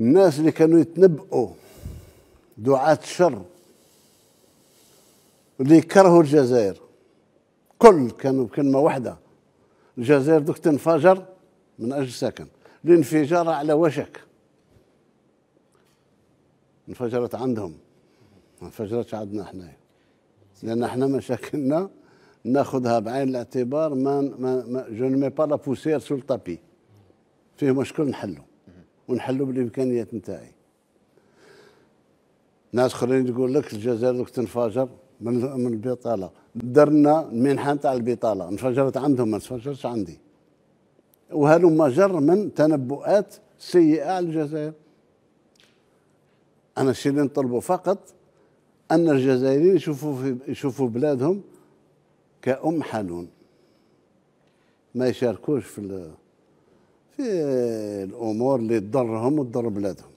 الناس اللي كانوا يتنبؤوا دعاة الشر اللي يكرهوا الجزائر كل كانوا بكلمة واحدة الجزائر دوك تنفجر من أجل السكن الانفجار على وشك انفجرت عندهم ما انفجرتش عندنا احنا لأن احنا مشاكلنا ناخذها بعين الاعتبار ما ما جو نمي با لا بوسير سو الطابي فيه مشكل نحلو ونحلوا بالامكانيات نتاعي ناس اخرين تقول لك الجزائر دوك تنفجر من من البطاله درنا المنحه نتاع البطاله انفجرت عندهم ما انفجرتش عندي وهلما جر من تنبؤات سيئه على الجزائر انا الشيء اللي نطلبه فقط ان الجزائريين يشوفوا في يشوفوا بلادهم كأم حنون ما يشاركوش في في الامور اللي تضرهم وتضر بلادهم